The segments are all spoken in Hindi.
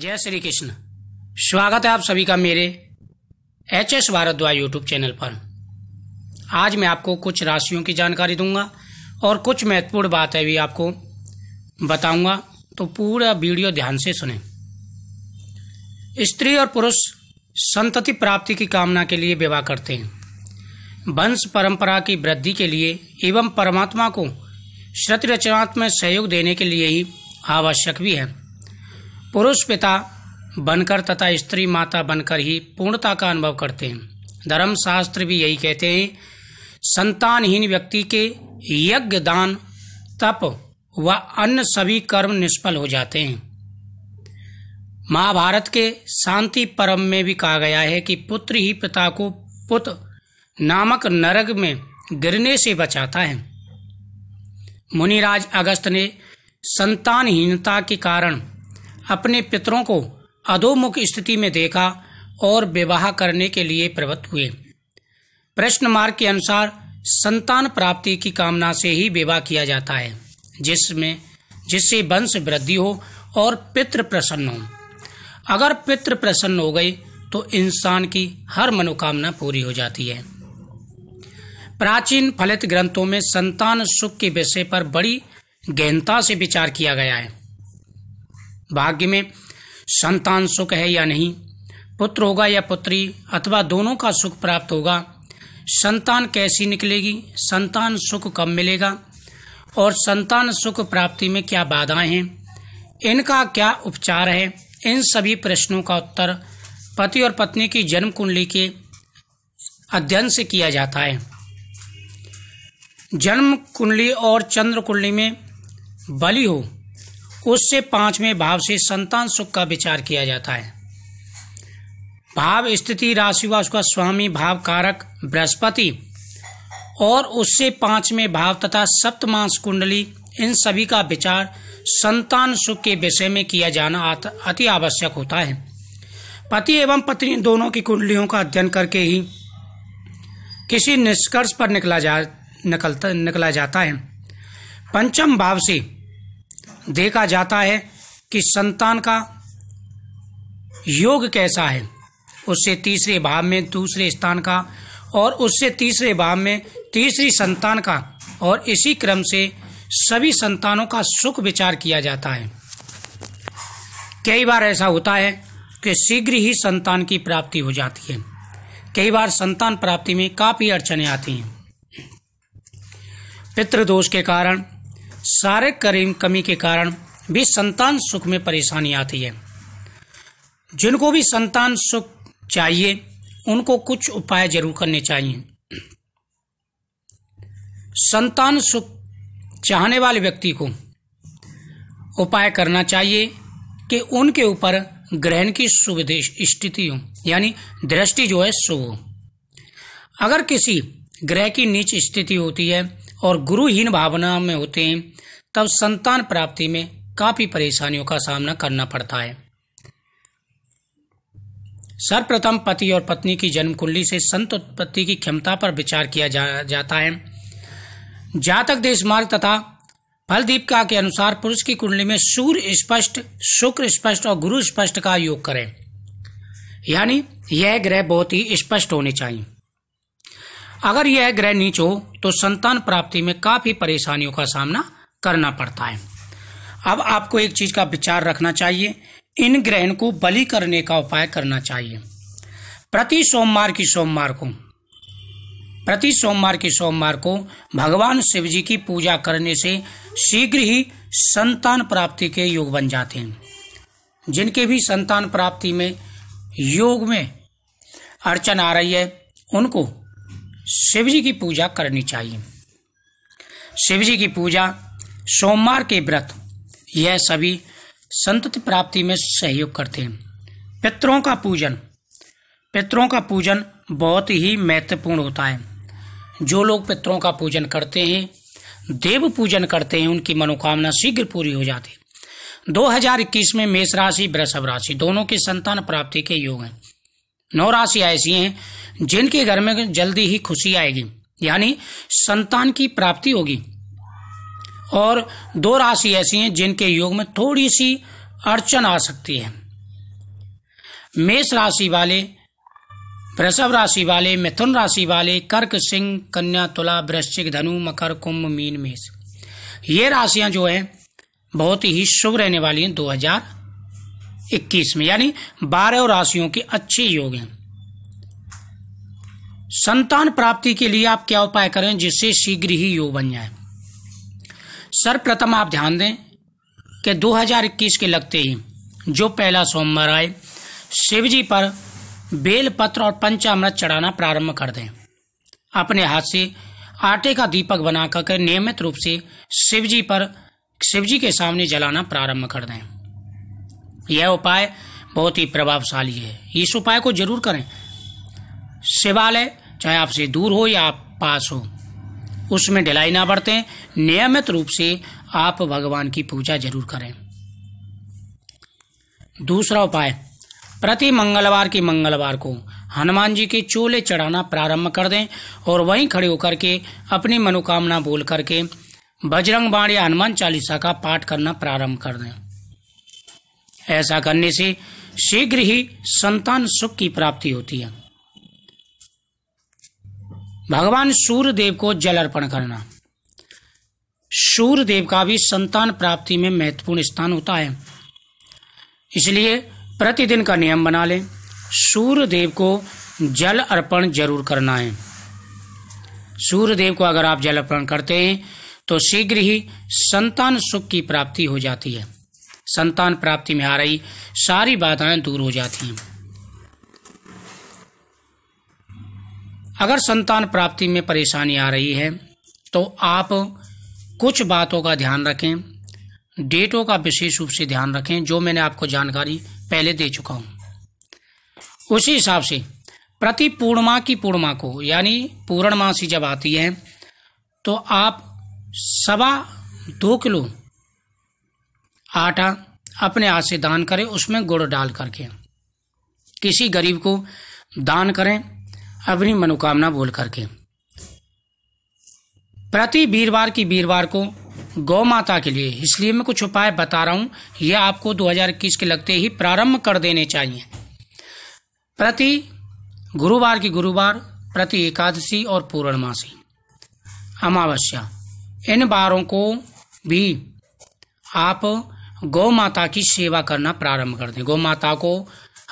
जय श्री कृष्ण स्वागत है आप सभी का मेरे H S Bhardwaj YouTube channel पर आज मैं आपको कुछ राशियों की जानकारी दूंगा और कुछ महत्वपूर्ण बात है भी आपको बताऊंगा तो पूरा वीडियो ध्यान से सुने स्त्री और पुरुष संतति प्राप्ति की कामना के लिए विवाह करते हैं वंश परंपरा की वृद्धि के लिए एवं परमात्मा को श्रुति रचनात्मक सहयोग देने के लिए ही आवश्यक भी है पुरुष पिता बनकर तथा स्त्री माता बनकर ही पूर्णता का अनुभव करते हैं धर्म शास्त्र भी यही कहते हैं संतानहीन व्यक्ति के यज्ञ दान तप व अन्य सभी कर्म निष्फल हो जाते हैं महाभारत के शांति परम में भी कहा गया है कि पुत्र ही पिता को पुत नामक नरक में गिरने से बचाता है मुनिराज अगस्त ने संतानहीनता के कारण अपने पितरों को अधोमुख स्थिति में देखा और विवाह करने के लिए प्रवृत्त हुए प्रश्न मार्ग के अनुसार संतान प्राप्ति की कामना से ही विवाह किया जाता है जिसमें जिससे वंश वृद्धि हो और पितृ प्रसन्न हो अगर पितृ प्रसन्न हो गए तो इंसान की हर मनोकामना पूरी हो जाती है प्राचीन फलित ग्रंथों में संतान सुख के विषय पर बड़ी गहनता से विचार किया गया है भाग्य में संतान सुख है या नहीं पुत्र होगा या पुत्री अथवा दोनों का सुख प्राप्त होगा संतान कैसी निकलेगी संतान सुख कब मिलेगा और संतान सुख प्राप्ति में क्या बाधाएं हैं इनका क्या उपचार है इन सभी प्रश्नों का उत्तर पति और पत्नी की जन्म कुंडली के अध्ययन से किया जाता है जन्म कुंडली और चंद्र कुंडली में बलि हो उससे पांचवें भाव से संतान सुख का विचार किया जाता है भाव स्थिति राशि व उसका स्वामी भाव कारक बृहस्पति और उससे पांचवें भाव तथा सप्तमांस कुंडली इन सभी का विचार संतान सुख के विषय में किया जाना अति आवश्यक होता है पति एवं पत्नी दोनों की कुंडलियों का अध्ययन करके ही किसी निष्कर्ष पर निकला जा निकलता निकला जाता है पंचम भाव से देखा जाता है कि संतान का योग कैसा है उससे तीसरे भाव में दूसरे स्थान का और उससे तीसरे भाव में तीसरी संतान का और इसी क्रम से सभी संतानों का सुख विचार किया जाता है कई बार ऐसा होता है कि शीघ्र ही संतान की प्राप्ति हो जाती है कई बार संतान प्राप्ति में काफ़ी अड़चने आती हैं पितृदोष के कारण सारे करीम कमी के कारण भी संतान सुख में परेशानी आती है जिनको भी संतान सुख चाहिए उनको कुछ उपाय जरूर करने चाहिए संतान सुख चाहने वाले व्यक्ति को उपाय करना चाहिए कि उनके ऊपर ग्रहण की शुभ स्थिति हो यानी दृष्टि जो है शुभ हो अगर किसी ग्रह की नीच स्थिति होती है और गुरुहीन भावना में होते हैं तब संतान प्राप्ति में काफी परेशानियों का सामना करना पड़ता है सर्वप्रथम पति और पत्नी की जन्म कुंडली से संत उत्पत्ति की क्षमता पर विचार किया जा, जाता है जातक देश मार्ग तथा फलदीपिका के अनुसार पुरुष की कुंडली में सूर्य स्पष्ट शुक्र स्पष्ट और गुरु स्पष्ट का योग करें यानी यह ग्रह बहुत ही स्पष्ट होने चाहिए अगर यह ग्रह नीच हो तो संतान प्राप्ति में काफी परेशानियों का सामना करना पड़ता है अब आपको एक चीज का विचार रखना चाहिए इन ग्रहण को बलि करने का उपाय करना चाहिए प्रति सोमवार की सोमवार को प्रति सोमवार की सोमवार को भगवान शिव जी की पूजा करने से शीघ्र ही संतान प्राप्ति के योग बन जाते हैं जिनके भी संतान प्राप्ति में योग में अड़चन आ रही है उनको शिव जी की पूजा करनी चाहिए शिव जी की पूजा सोमवार के व्रत यह सभी संतति प्राप्ति में सहयोग करते हैं पितरों का पूजन पितरों का पूजन बहुत ही महत्वपूर्ण होता है जो लोग पितरों का पूजन करते हैं देव पूजन करते हैं उनकी मनोकामना शीघ्र पूरी हो जाती है 2021 में मेष राशि वृषभ राशि दोनों के संतान प्राप्ति के योग हैं नौ राशि ऐसी हैं जिनके घर में जल्दी ही खुशी आएगी यानी संतान की प्राप्ति होगी और दो राशि ऐसी हैं जिनके योग में थोड़ी सी अड़चन आ सकती है मेष राशि वाले वृषभ राशि वाले मिथुन राशि वाले कर्क सिंह कन्या तुला वृश्चिक धनु मकर कुंभ मीन मेष ये राशियां जो है बहुत ही शुभ रहने वाली हैं इक्कीस में यानी बारह राशियों के अच्छे योग हैं संतान प्राप्ति के लिए आप क्या उपाय करें जिससे शीघ्र ही योग बन जाए सर्वप्रथम आप ध्यान दें कि 2021 के लगते ही जो पहला सोमवार आए शिव जी पर बेलपत्र और पंचामृत चढ़ाना प्रारंभ कर दें अपने हाथ से आटे का दीपक बना कर नियमित रूप से शिव जी पर शिव जी के सामने जलाना प्रारंभ कर दें यह उपाय बहुत ही प्रभावशाली है इस उपाय को जरूर करें शिवालय चाहे आपसे दूर हो या आप पास हो उसमें ढिलाई ना बढ़ते नियमित रूप से आप भगवान की पूजा जरूर करें दूसरा उपाय प्रति मंगलवार की मंगलवार को हनुमान जी के चोले चढ़ाना प्रारंभ कर दें और वहीं खड़े होकर के अपनी मनोकामना बोल करके बजरंग बाण या हनुमान चालीसा का पाठ करना प्रारंभ कर दें ऐसा करने से शीघ्र ही संतान सुख की प्राप्ति होती है भगवान सूर्य देव को जल अर्पण करना सूर्य देव का भी संतान प्राप्ति में महत्वपूर्ण स्थान होता है इसलिए प्रतिदिन का नियम बना लें सूर्य देव को जल अर्पण जरूर करना है सूर्य देव को अगर आप जल अर्पण करते हैं तो शीघ्र ही संतान सुख की प्राप्ति हो जाती है संतान प्राप्ति में आ रही सारी बाधाएं दूर हो जाती हैं अगर संतान प्राप्ति में परेशानी आ रही है तो आप कुछ बातों का ध्यान रखें डेटों का विशेष रूप से ध्यान रखें जो मैंने आपको जानकारी पहले दे चुका हूं उसी हिसाब से प्रति पूर्णमा की पूर्णमा को यानी पूर्णमासी जब आती है तो आप सवा दो किलो आटा अपने हाथ से दान करें उसमें गुड़ डाल करके किसी गरीब को दान करें अपनी मनोकामना बोल करके प्रति वीरवार की वीरवार को गौ माता के लिए इसलिए मैं कुछ उपाय बता रहा हूँ यह आपको 2021 के लगते ही प्रारंभ कर देने चाहिए प्रति गुरुवार की गुरुवार प्रति एकादशी और पूर्णमासी अमावस्या इन बारों को भी आप गौ माता की सेवा करना प्रारंभ कर दें गौ माता को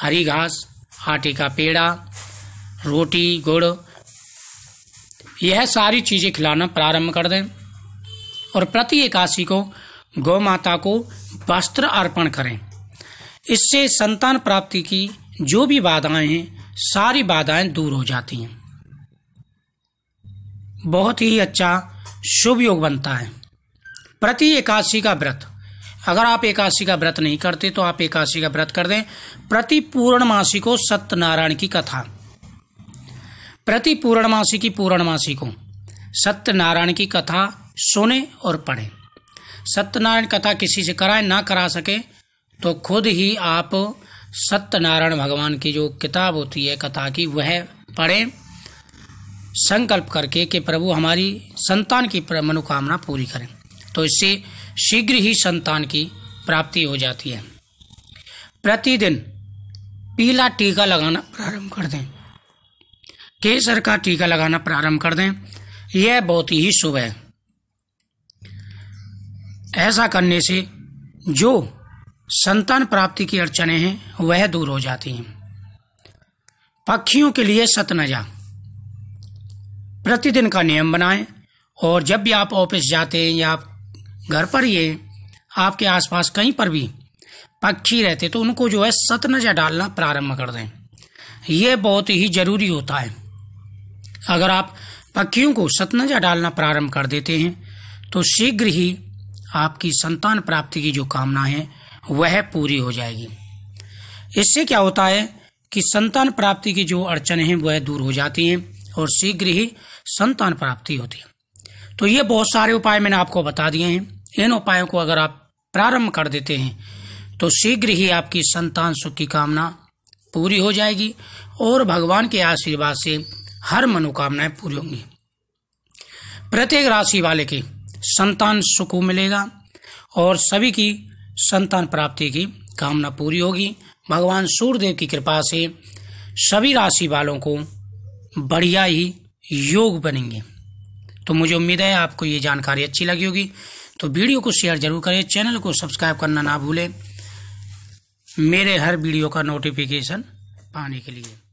हरी घास आटे का पेड़ा रोटी गुड़ यह सारी चीज़ें खिलाना प्रारंभ कर दें और प्रति एकादशी को गौ माता को वस्त्र अर्पण करें इससे संतान प्राप्ति की जो भी बाधाएं हैं सारी बाधाएं दूर हो जाती हैं बहुत ही अच्छा शुभ योग बनता है प्रति एकादशी का व्रत अगर आप एकादशी का व्रत नहीं करते तो आप एकादशी का व्रत कर दें प्रति पूर्णमासी को सत्यनारायण की कथा प्रति पूर्णमासी की पूर्णमासी को सत्यनारायण की कथा सुने और पढ़े सत्यनारायण कथा किसी से कराए ना करा सके तो खुद ही आप सत्यनारायण भगवान की जो किताब होती है कथा की वह पढ़ें संकल्प करके कि प्रभु हमारी संतान की मनोकामना पूरी करें तो इससे शीघ्र ही संतान की प्राप्ति हो जाती है प्रतिदिन पीला टीका लगाना प्रारंभ कर दें केसर का टीका लगाना प्रारंभ कर दें यह बहुत ही शुभ है ऐसा करने से जो संतान प्राप्ति की अड़चने हैं वह दूर हो जाती हैं पक्षियों के लिए सतनजा प्रतिदिन का नियम बनाएं और जब भी आप ऑफिस जाते हैं या आप घर पर ये आपके आसपास कहीं पर भी पक्षी रहते तो उनको जो है सतनजा डालना प्रारंभ कर दें ये बहुत ही जरूरी होता है अगर आप पक्षियों को सतनजा डालना प्रारंभ कर देते हैं तो शीघ्र ही आपकी संतान प्राप्ति की जो कामना है वह पूरी हो जाएगी इससे क्या होता है कि संतान प्राप्ति की जो अड़चन है वह दूर हो जाती हैं और शीघ्र ही संतान प्राप्ति होती है तो ये बहुत सारे उपाय मैंने आपको बता दिए हैं इन उपायों को अगर आप प्रारंभ कर देते हैं तो शीघ्र ही आपकी संतान सुख की कामना पूरी हो जाएगी और भगवान के आशीर्वाद से हर मनोकामनाएं पूरी होंगी प्रत्येक राशि वाले के संतान सुख मिलेगा और सभी की संतान प्राप्ति की कामना पूरी होगी भगवान सूर्यदेव की कृपा से सभी राशि वालों को बढ़िया ही योग बनेंगे तो मुझे उम्मीद है आपको ये जानकारी अच्छी लगी होगी तो वीडियो को शेयर जरूर करें चैनल को सब्सक्राइब करना ना भूलें मेरे हर वीडियो का नोटिफिकेशन पाने के लिए